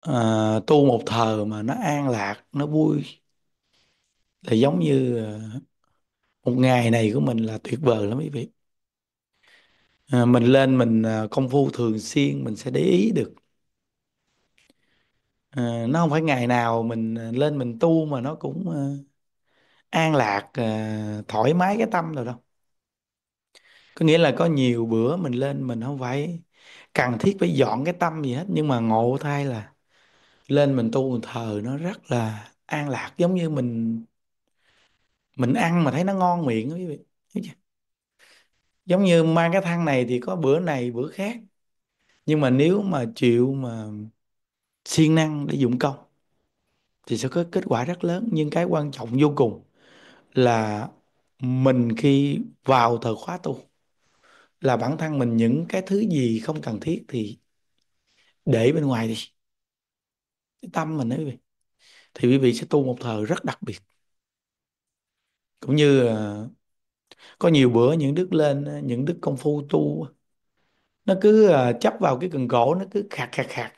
Ờ, tu một thời mà nó an lạc nó vui là giống như ờ, một ngày này của mình là tuyệt vời lắm quý vị Ờ, mình lên mình ờ, công phu thường xuyên mình sẽ để ý được Ờ, nó không phải ngày nào mình lên mình tu mà nó cũng an lạc ờ, thoải mái cái tâm rồi đâu có nghĩa là có nhiều bữa mình lên mình không phải cần thiết phải dọn cái tâm gì hết nhưng mà ngộ thay là lên mình tu mình thờ nó rất là an lạc giống như mình mình ăn mà thấy nó ngon miệng quý vị thấy chưa giống như mang cái thang này thì có bữa này bữa khác nhưng mà nếu mà chịu mà siêng năng để dụng công thì sẽ có kết quả rất lớn nhưng cái quan trọng vô cùng là mình khi vào thờ khóa tu là bản thân mình những cái thứ gì không cần thiết thì để bên ngoài đi cái tâm mình đấy quý vị thì quý vị sẽ tu một thời rất đặc biệt cũng như à, có nhiều bữa những đức lên à, những đức công phu tu nó cứ à, chấp vào cái cần cổ nó cứ khạc khạc khạc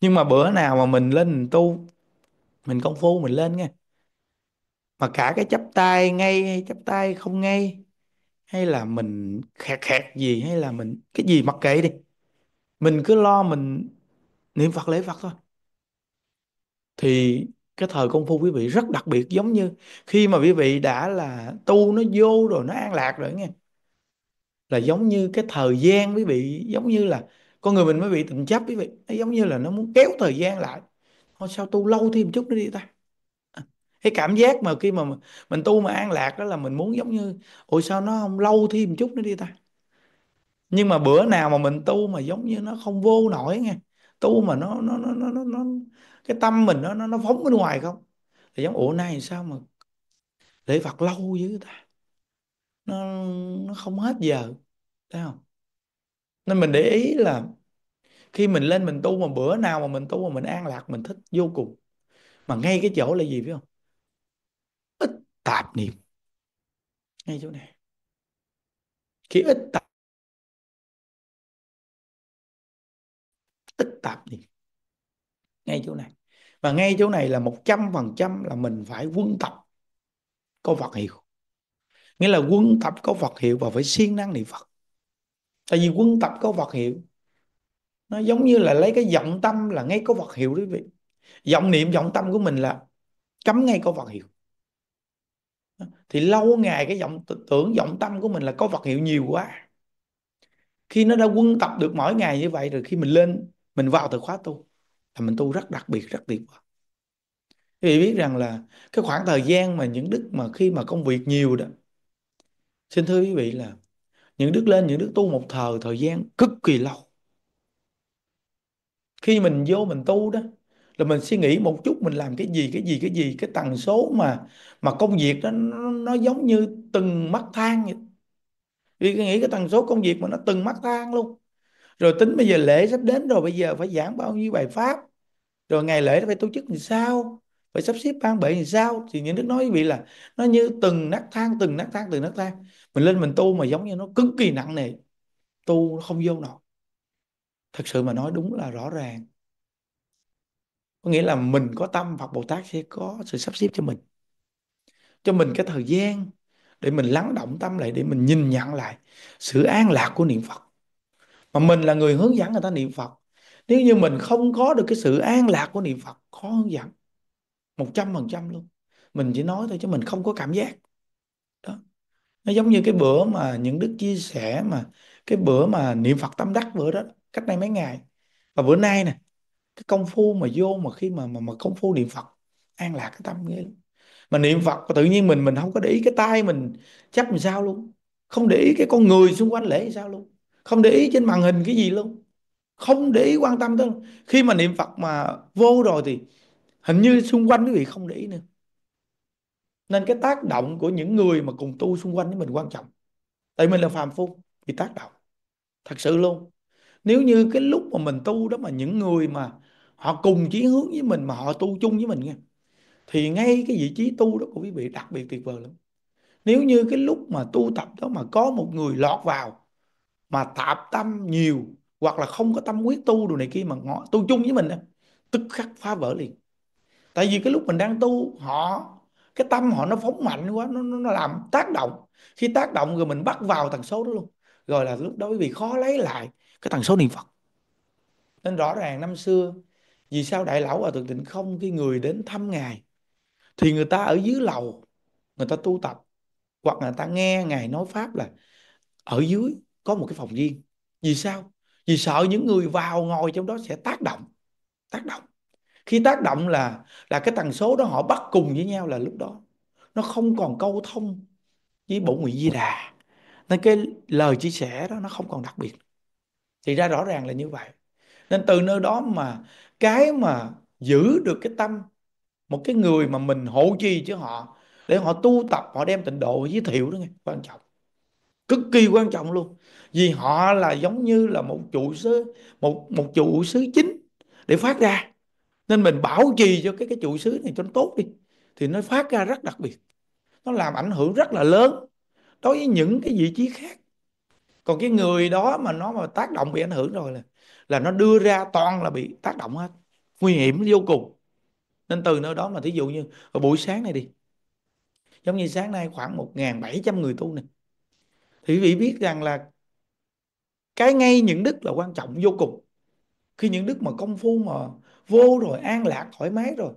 nhưng mà bữa nào mà mình lên mình tu mình công phu mình lên nghe mà cả cái chấp tay ngay hay chấp tay không ngay hay là mình khẹt khẹt gì hay là mình cái gì mặc kệ đi mình cứ lo mình niệm Phật lễ Phật thôi thì cái thời công phu quý vị rất đặc biệt giống như khi mà quý vị đã là tu nó vô rồi nó an lạc rồi nghe là giống như cái thời gian quý vị giống như là con người mình mới bị tình chấp quý vị nó giống như là nó muốn kéo thời gian lại thôi sao tu lâu thêm chút nữa đi ta cái cảm giác mà khi mà mình tu mà an lạc đó là mình muốn giống như ôi sao nó không lâu thêm chút nữa đi ta nhưng mà bữa nào mà mình tu mà giống như nó không vô nổi nghe tu mà nó nó nó nó nó, nó cái tâm mình nó nó nó phóng bên ngoài không thì giống ổ này sao mà lễ Phật lâu dữ ta nó nó không hết giờ thấy không nên mình để ý là khi mình lên mình tu mà bữa nào mà mình tu mà mình an lạc mình thích vô cùng mà ngay cái chỗ là gì phải không ít tạp niệm ngay chỗ này khi ít tạp tạp gì ngay chỗ này và ngay chỗ này là một trăm phần trăm là mình phải quân tập có Phật hiệu nghĩa là quân tập có Phật hiệu và phải siêng năng niệm Phật tại vì quân tập có Phật hiệu nó giống như là lấy cái vọng tâm là ngay có Phật hiệu quý vị vọng niệm vọng tâm của mình là cấm ngay có Phật hiệu thì lâu ngày cái vọng tưởng vọng tâm của mình là có Phật hiệu nhiều quá khi nó đã quân tập được mỗi ngày như vậy rồi khi mình lên mình vào từ khóa tu là mình tu rất đặc biệt rất tuyệt vời quý vị biết rằng là cái khoảng thời gian mà những đức mà khi mà công việc nhiều đó xin thưa quý vị là những đức lên những đức tu một thời thời gian cực kỳ lâu khi mình vô mình tu đó là mình suy nghĩ một chút mình làm cái gì cái gì cái gì cái tần số mà mà công việc đó nó, nó giống như từng mắt thang vậy vì nghĩ cái tần số công việc mà nó từng mắt thang luôn rồi tính bây giờ lễ sắp đến rồi bây giờ phải giảng bao nhiêu bài pháp rồi ngày lễ phải tổ chức làm sao phải sắp xếp ban bệ làm sao thì những đức nói quý vị là nó như từng nấc thang từng nấc thang từng nấc thang mình lên mình tu mà giống như nó cực kỳ nặng nề tu nó không vô nổi thật sự mà nói đúng là rõ ràng có nghĩa là mình có tâm Phật Bồ Tát sẽ có sự sắp xếp cho mình cho mình cái thời gian để mình lắng động tâm lại để mình nhìn nhận lại sự an lạc của niệm Phật mà mình là người hướng dẫn người ta niệm Phật nếu như mình không có được cái sự an lạc của niệm Phật khó hướng dẫn một trăm phần trăm luôn mình chỉ nói thôi chứ mình không có cảm giác đó nó giống như cái bữa mà những đức chia sẻ mà cái bữa mà niệm Phật tâm đắc bữa đó cách đây mấy ngày và bữa nay nè cái công phu mà vô mà khi mà mà, mà công phu niệm Phật an lạc cái tâm ghê mà niệm Phật mà tự nhiên mình mình không có để ý cái tay mình chấp làm sao luôn không để ý cái con người xung quanh lễ sao luôn không để ý trên màn hình cái gì luôn không để ý quan tâm tới khi mà niệm phật mà vô rồi thì hình như xung quanh quý vị không để ý nữa nên cái tác động của những người mà cùng tu xung quanh với mình quan trọng tại mình là phàm phu bị tác động thật sự luôn nếu như cái lúc mà mình tu đó mà những người mà họ cùng chí hướng với mình mà họ tu chung với mình nghe thì ngay cái vị trí tu đó của quý vị đặc biệt tuyệt vời lắm nếu như cái lúc mà tu tập đó mà có một người lọt vào mà tạp tâm nhiều hoặc là không có tâm quyết tu đồ này kia mà ngõ tu chung với mình đó, tức khắc phá vỡ liền tại vì cái lúc mình đang tu họ cái tâm họ nó phóng mạnh quá nó, nó làm tác động khi tác động rồi mình bắt vào thằng số đó luôn rồi là lúc đó quý vị khó lấy lại cái thằng số niệm phật nên rõ ràng năm xưa vì sao đại lão ở thượng tịnh không khi người đến thăm ngài thì người ta ở dưới lầu người ta tu tập hoặc là người ta nghe ngài nói pháp là ở dưới có một cái phòng riêng vì sao vì sợ những người vào ngồi trong đó sẽ tác động tác động khi tác động là là cái tần số đó họ bắt cùng với nhau là lúc đó nó không còn câu thông với bổ nguyện di đà nên cái lời chia sẻ đó nó không còn đặc biệt thì ra rõ ràng là như vậy nên từ nơi đó mà cái mà giữ được cái tâm một cái người mà mình hộ trì cho họ để họ tu tập họ đem tịnh độ giới thiệu đó nghe quan trọng cực kỳ quan trọng luôn vì họ là giống như là một trụ sứ một một trụ sứ chính để phát ra nên mình bảo trì cho cái cái trụ sứ này cho nó tốt đi thì nó phát ra rất đặc biệt nó làm ảnh hưởng rất là lớn đối với những cái vị trí khác còn cái người đó mà nó mà tác động bị ảnh hưởng rồi là là nó đưa ra toàn là bị tác động hết nguy hiểm vô cùng nên từ nơi đó mà thí dụ như buổi sáng này đi giống như sáng nay khoảng 1.700 người tu này thì quý vị biết rằng là cái ngay những đức là quan trọng vô cùng khi những đức mà công phu mà vô rồi an lạc thoải mái rồi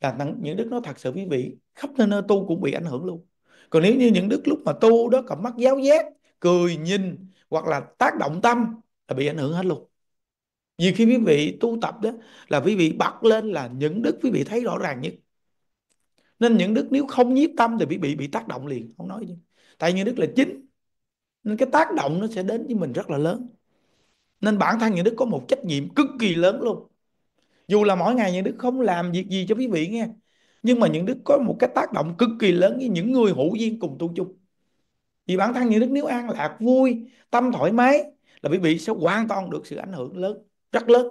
là những đức nó thật sự quý vị khắp nơi nơi tu cũng bị ảnh hưởng luôn còn nếu như những đức lúc mà tu đó cầm mắt giáo giác cười nhìn hoặc là tác động tâm là bị ảnh hưởng hết luôn vì khi quý vị tu tập đó là quý vị bật lên là những đức quý vị thấy rõ ràng nhất nên những đức nếu không nhiếp tâm thì quý vị bị tác động liền không nói gì tại những đức là chính nên cái tác động nó sẽ đến với mình rất là lớn nên bản thân những đức có một trách nhiệm cực kỳ lớn luôn dù là mỗi ngày những đức không làm việc gì cho quý vị nghe nhưng mà những đức có một cái tác động cực kỳ lớn với những người hữu duyên cùng tu chung vì bản thân những đức nếu an lạc vui tâm thoải mái là quý vị sẽ hoàn toàn được sự ảnh hưởng lớn rất lớn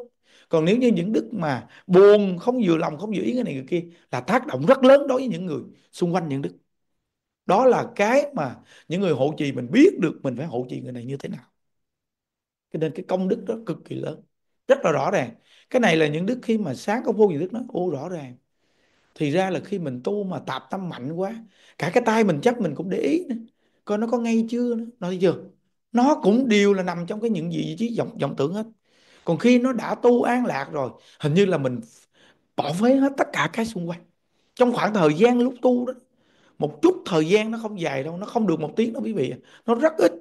còn nếu như những đức mà buồn không vừa lòng không vừa ý cái này người kia là tác động rất lớn đối với những người xung quanh những đức đó là cái mà những người hộ trì mình biết được mình phải hộ trì người này như thế nào cho nên cái công đức đó cực kỳ lớn rất là rõ ràng cái này là những đức khi mà sáng có phu gì đức nói ô rõ ràng thì ra là khi mình tu mà tạp tâm mạnh quá cả cái tay mình chấp mình cũng để ý nữa coi nó có ngay chưa nữa nói chưa nó cũng đều là nằm trong cái những gì chứ vọng vọng tưởng hết còn khi nó đã tu an lạc rồi hình như là mình bỏ phế hết tất cả cái xung quanh trong khoảng thời gian lúc tu đó một chút thời gian nó không dài đâu nó không được một tiếng đâu quý vị nó rất ít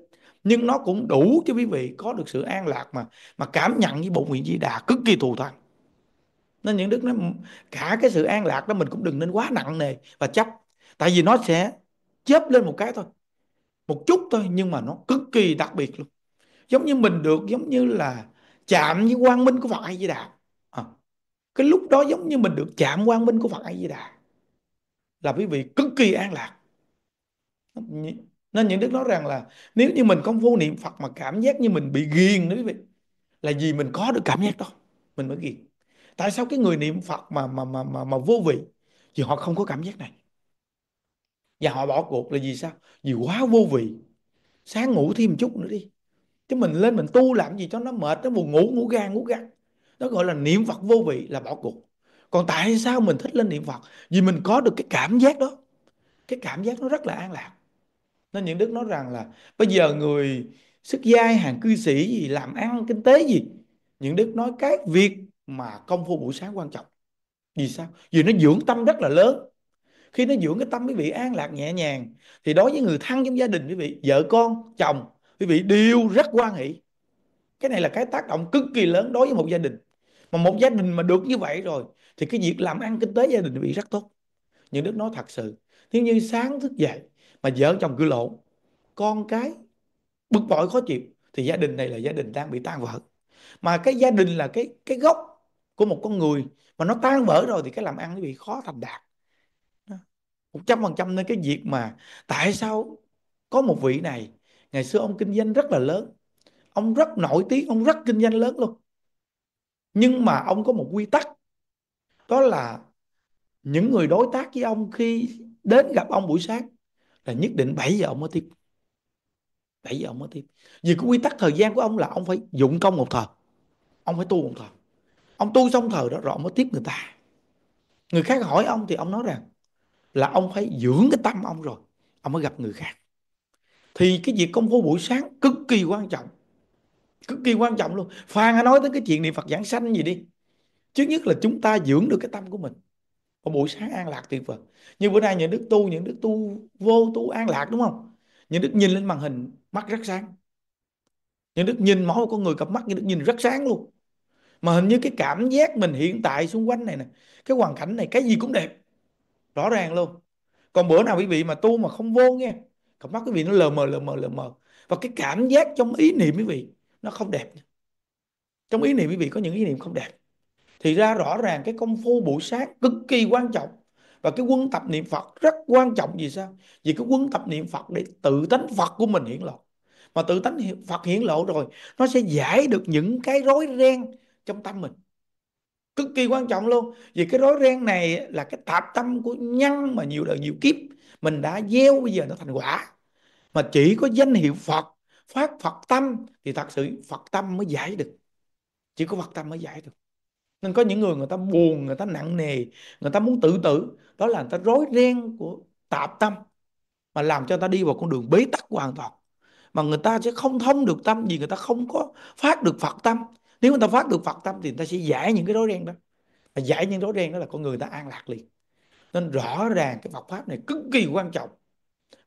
nhưng nó cũng đủ cho quý vị có được sự an lạc mà mà cảm nhận với bộ nguyện di đà cực kỳ thù thắng nên những đức nó cả cái sự an lạc đó mình cũng đừng nên quá nặng nề và chấp tại vì nó sẽ chớp lên một cái thôi một chút thôi nhưng mà nó cực kỳ đặc biệt luôn giống như mình được giống như là chạm với quang minh của Phật A Di Đà à. cái lúc đó giống như mình được chạm quang minh của Phật A Di Đà là quý vị cực kỳ an lạc nên những đức nói rằng là nếu như mình không vô niệm phật mà cảm giác như mình bị ghiền đó quý vị là gì mình có được cảm giác đó mình mới ghiền tại sao cái người niệm phật mà mà mà mà, mà vô vị vì họ không có cảm giác này và họ bỏ cuộc là vì sao vì quá vô vị sáng ngủ thêm một chút nữa đi chứ mình lên mình tu làm gì cho nó mệt nó buồn ngủ ngủ gan ngủ gắt nó gọi là niệm phật vô vị là bỏ cuộc còn tại sao mình thích lên niệm phật vì mình có được cái cảm giác đó cái cảm giác nó rất là an lạc nên những đức nói rằng là bây giờ người sức giai hàng cư sĩ gì làm ăn kinh tế gì những đức nói cái việc mà công phu buổi sáng quan trọng vì sao vì nó dưỡng tâm rất là lớn khi nó dưỡng cái tâm quý vị an lạc nhẹ nhàng thì đối với người thân trong gia đình quý vị vợ con chồng quý vị đều rất quan hệ cái này là cái tác động cực kỳ lớn đối với một gia đình mà một gia đình mà được như vậy rồi thì cái việc làm ăn kinh tế gia đình bị rất tốt nhưng đức nói thật sự nếu như sáng thức dậy mà vợ chồng cứ lộn con cái bực bội khó chịu thì gia đình này là gia đình đang bị tan vỡ mà cái gia đình là cái cái gốc của một con người mà nó tan vỡ rồi thì cái làm ăn nó bị khó thành đạt một trăm phần trăm nên cái việc mà tại sao có một vị này ngày xưa ông kinh doanh rất là lớn ông rất nổi tiếng ông rất kinh doanh lớn luôn nhưng mà ông có một quy tắc đó là những người đối tác với ông khi đến gặp ông buổi sáng là nhất định 7 giờ ông mới tiếp 7 giờ ông mới tiếp vì cái quy tắc thời gian của ông là ông phải dụng công một thờ ông phải tu một thờ ông tu xong thờ đó rồi ông mới tiếp người ta người khác hỏi ông thì ông nói rằng là ông phải dưỡng cái tâm ông rồi ông mới gặp người khác thì cái việc công phu buổi sáng cực kỳ quan trọng cực kỳ quan trọng luôn phan hãy nói tới cái chuyện niệm phật giảng sanh gì đi trước nhất là chúng ta dưỡng được cái tâm của mình một buổi sáng an lạc tuyệt vời như bữa nay những đức tu những đức tu vô tu an lạc đúng không những đức nhìn lên màn hình mắt rất sáng những đức nhìn mỗi con người cặp mắt những đức nhìn rất sáng luôn mà hình như cái cảm giác mình hiện tại xung quanh này nè cái hoàn cảnh này cái gì cũng đẹp rõ ràng luôn còn bữa nào quý vị mà tu mà không vô nghe cặp mắt quý vị nó lờ mờ lờ mờ lờ mờ và cái cảm giác trong ý niệm quý vị nó không đẹp trong ý niệm quý vị có những ý niệm không đẹp thì ra rõ ràng cái công phu buổi sáng cực kỳ quan trọng và cái quân tập niệm Phật rất quan trọng vì sao vì cái quân tập niệm Phật để tự tánh Phật của mình hiển lộ mà tự tánh Phật hiển lộ rồi nó sẽ giải được những cái rối ren trong tâm mình cực kỳ quan trọng luôn vì cái rối ren này là cái tạp tâm của nhân mà nhiều đời nhiều kiếp mình đã gieo bây giờ nó thành quả mà chỉ có danh hiệu Phật phát Phật tâm thì thật sự Phật tâm mới giải được chỉ có Phật tâm mới giải được nên có những người người ta buồn người ta nặng nề người ta muốn tự tử đó là người ta rối ren của tạp tâm mà làm cho người ta đi vào con đường bế tắc hoàn toàn mà người ta sẽ không thông được tâm vì người ta không có phát được phật tâm nếu người ta phát được phật tâm thì người ta sẽ giải những cái rối ren đó và giải những rối ren đó là con người ta an lạc liền nên rõ ràng cái Phật pháp này cực kỳ quan trọng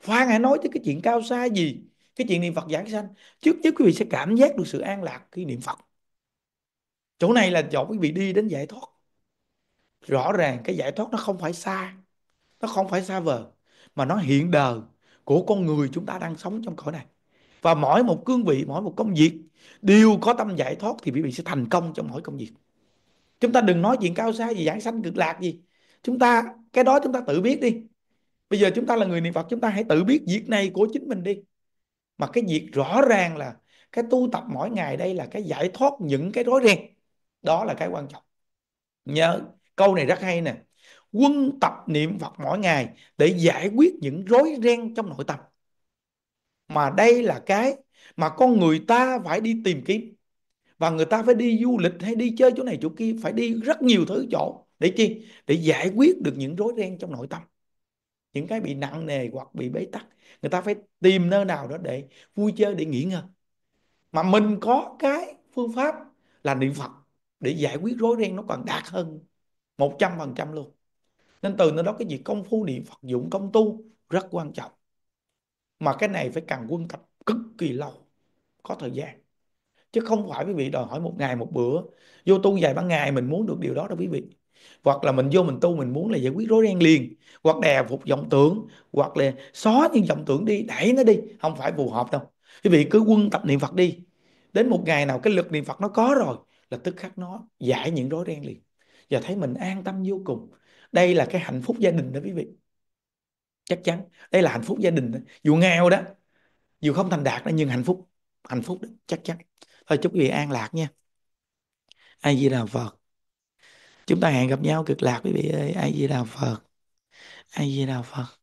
khoan hãy nói tới cái chuyện cao xa gì cái chuyện niệm Phật giảng sanh trước nhất quý vị sẽ cảm giác được sự an lạc khi niệm Phật chỗ này là chỗ quý vị đi đến giải thoát rõ ràng cái giải thoát nó không phải xa nó không phải xa vời mà nó hiện đời của con người chúng ta đang sống trong cõi này và mỗi một cương vị mỗi một công việc đều có tâm giải thoát thì quý vị sẽ thành công trong mỗi công việc chúng ta đừng nói chuyện cao xa gì giải sanh cực lạc gì chúng ta cái đó chúng ta tự biết đi bây giờ chúng ta là người niệm phật chúng ta hãy tự biết việc này của chính mình đi mà cái việc rõ ràng là cái tu tập mỗi ngày đây là cái giải thoát những cái rối ren đó là cái quan trọng nhớ câu này rất hay nè quân tập niệm phật mỗi ngày để giải quyết những rối ren trong nội tâm mà đây là cái mà con người ta phải đi tìm kiếm và người ta phải đi du lịch hay đi chơi chỗ này chỗ kia phải đi rất nhiều thứ chỗ để chi để giải quyết được những rối ren trong nội tâm những cái bị nặng nề hoặc bị bế tắc người ta phải tìm nơi nào đó để vui chơi để nghỉ ngơi mà mình có cái phương pháp là niệm phật để giải quyết rối ren nó còn đạt hơn 100% luôn nên từ nơi đó cái việc công phu niệm Phật dụng công tu rất quan trọng mà cái này phải cần quân tập cực kỳ lâu có thời gian chứ không phải quý vị đòi hỏi một ngày một bữa vô tu vài ban ngày mình muốn được điều đó đâu quý vị hoặc là mình vô mình tu mình muốn là giải quyết rối ren liền hoặc đè phục vọng tưởng hoặc là xóa những vọng tưởng đi đẩy nó đi không phải phù hợp đâu quý vị cứ quân tập niệm phật đi đến một ngày nào cái lực niệm phật nó có rồi là tức khắc nó giải những rối ren liền và thấy mình an tâm vô cùng đây là cái hạnh phúc gia đình đó quý vị chắc chắn đây là hạnh phúc gia đình đó. dù nghèo đó dù không thành đạt đó nhưng hạnh phúc hạnh phúc đó, chắc chắn thôi chúc quý vị an lạc nha ai di đà phật chúng ta hẹn gặp nhau cực lạc quý vị ơi ai di đà phật ai di đà phật